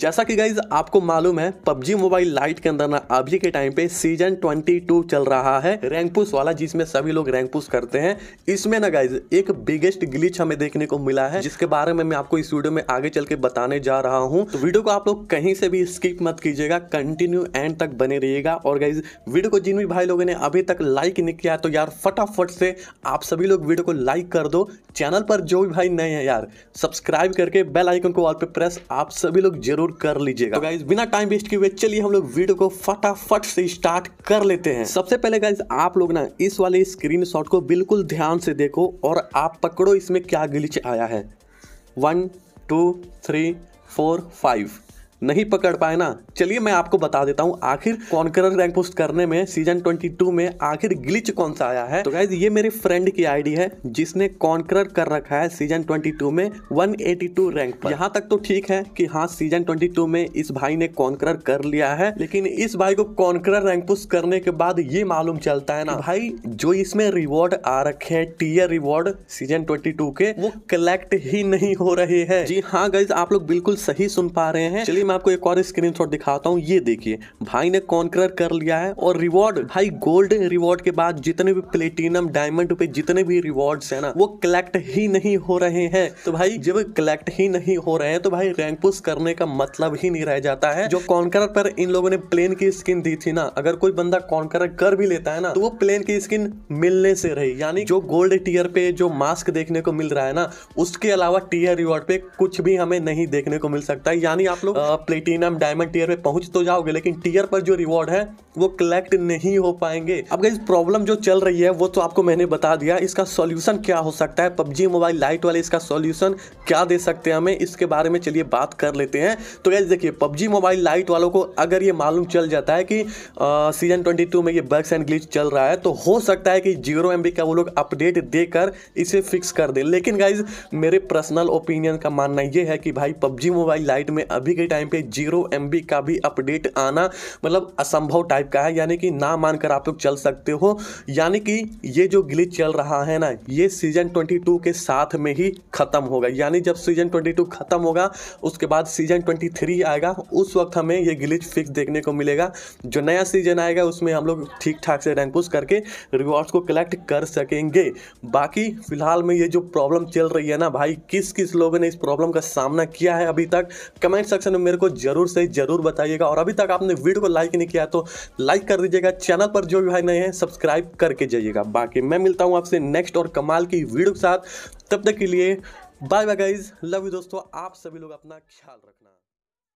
जैसा कि गाइज आपको मालूम है PUBG मोबाइल लाइट के अंदर ना अभी के टाइम पे सीजन 22 चल रहा है रैंक पुश वाला जिसमें सभी लोग रैंक पुश करते हैं इसमें ना गाइज एक बिगेस्ट ग्लिच हमें देखने को मिला है जिसके बारे में मैं आपको इस वीडियो में आगे चल के बताने जा रहा हूँ तो वीडियो को आप लोग कहीं से भी स्किप मत कीजिएगा कंटिन्यू एंड तक बने रहिएगा और गाइज वीडियो को जिन भी भाई लोगों ने अभी तक लाइक नहीं किया तो यार फटाफट से आप सभी लोग वीडियो को लाइक कर दो चैनल पर जो भी भाई नए हैं यार सब्सक्राइब करके बेल आइकन को ऑल पे प्रेस आप सभी लोग जरूर जरूर कर लीजिएगा तो बिना टाइम वेस्ट किए हुए चलिए हम लोग वीडियो को फटाफट से स्टार्ट कर लेते हैं सबसे पहले गाइज आप लोग ना इस वाले स्क्रीन को बिल्कुल ध्यान से देखो और आप पकड़ो इसमें क्या गिलिच आया है one two three four five नहीं पकड़ पाए ना चलिए मैं आपको बता देता हूँ आखिर कॉन्करर रैंक पोस्ट करने में सीजन 22 में आखिर ग्लिच कौन सा आया है तो गाइज ये मेरे फ्रेंड की आईडी है जिसने कॉन्करर कर रखा है सीजन 22 में 182 रैंक पर यहाँ तक तो ठीक है कि हाँ सीजन 22 में इस भाई ने कॉन्करर कर लिया है लेकिन इस भाई को कॉन्करर रैंक पोस्ट करने के बाद ये मालूम चलता है ना भाई जो इसमें रिवॉर्ड आ रखे है टीयर रिवॉर्ड सीजन ट्वेंटी के वो कलेक्ट ही नहीं हो रहे हैं जी हाँ गाइज आप लोग बिल्कुल सही सुन पा रहे हैं चलिए मैं आपको एक और स्क्रीनशॉट दिखाता हूँ ये देखिए भाई ने कॉन्क्रर कर लिया है और रिवॉर्ड भाई गोल्ड रिवॉर्ड के बाद जितने भी प्लेटिनम डायमंड पे जितने भी रिवॉर्ड है ना वो कलेक्ट ही नहीं हो रहे हैं तो भाई जब कलेक्ट ही नहीं हो रहे हैं तो भाई रैंक पुश करने का मतलब ही नहीं रह जाता है जो कॉन्कर पर इन लोगों ने प्लेन की स्किन दी थी ना अगर कोई बंदा कॉन्कर कर भी लेता है ना तो वो प्लेन की स्किन मिलने से रही यानी जो गोल्ड टीयर पे जो मास्क देखने को मिल रहा है ना उसके अलावा टीयर रिवॉर्ड पे कुछ भी हमें नहीं देखने को मिल सकता है यानी आप लोग आप प्लेटिनम डायमंड टीयर पे पहुंच तो जाओगे लेकिन टीयर पर जो रिवॉर्ड है वो कलेक्ट नहीं हो पाएंगे अब इस प्रॉब्लम जो चल रही है वो तो आपको मैंने बता दिया इसका सॉल्यूशन क्या हो सकता है पबजी मोबाइल लाइट वाले इसका सॉल्यूशन क्या दे सकते हैं हमें इसके बारे में चलिए बात कर लेते हैं तो गैस देखिए पबजी मोबाइल लाइट वालों को अगर ये मालूम चल जाता है कि सीजन ट्वेंटी में ये बग्स एंड ग्लिच चल रहा है तो हो सकता है कि जीरो एम का वो लोग अपडेट देकर इसे फिक्स कर दे लेकिन गाइज मेरे पर्सनल ओपिनियन का मानना ये है कि भाई पबजी मोबाइल लाइट में अभी के टाइम टाइम पे जीरो एम का भी अपडेट आना मतलब असंभव टाइप का है यानी कि ना मानकर आप लोग चल सकते हो यानी कि ये जो ग्लिच चल रहा है ना ये सीजन 22 के साथ में ही ख़त्म होगा यानी जब सीजन 22 ख़त्म होगा उसके बाद सीजन 23 आएगा उस वक्त हमें ये ग्लिच फिक्स देखने को मिलेगा जो नया सीजन आएगा उसमें हम लोग ठीक ठाक से रैंक पुश करके रिवॉर्ड्स को कलेक्ट कर सकेंगे बाकी फिलहाल में ये जो प्रॉब्लम चल रही है ना भाई किस किस लोगों ने इस प्रॉब्लम का सामना किया है अभी तक कमेंट सेक्शन में मेरे मेरे को जरूर से जरूर बताइएगा और अभी तक आपने वीडियो को लाइक नहीं किया तो लाइक कर दीजिएगा चैनल पर जो भी भाई नए हैं सब्सक्राइब करके जाइएगा बाकी मैं मिलता हूँ आपसे नेक्स्ट और कमाल की वीडियो के साथ तब तक के लिए bye bye guys love you दोस्तों आप सभी लोग अपना ख्याल रखना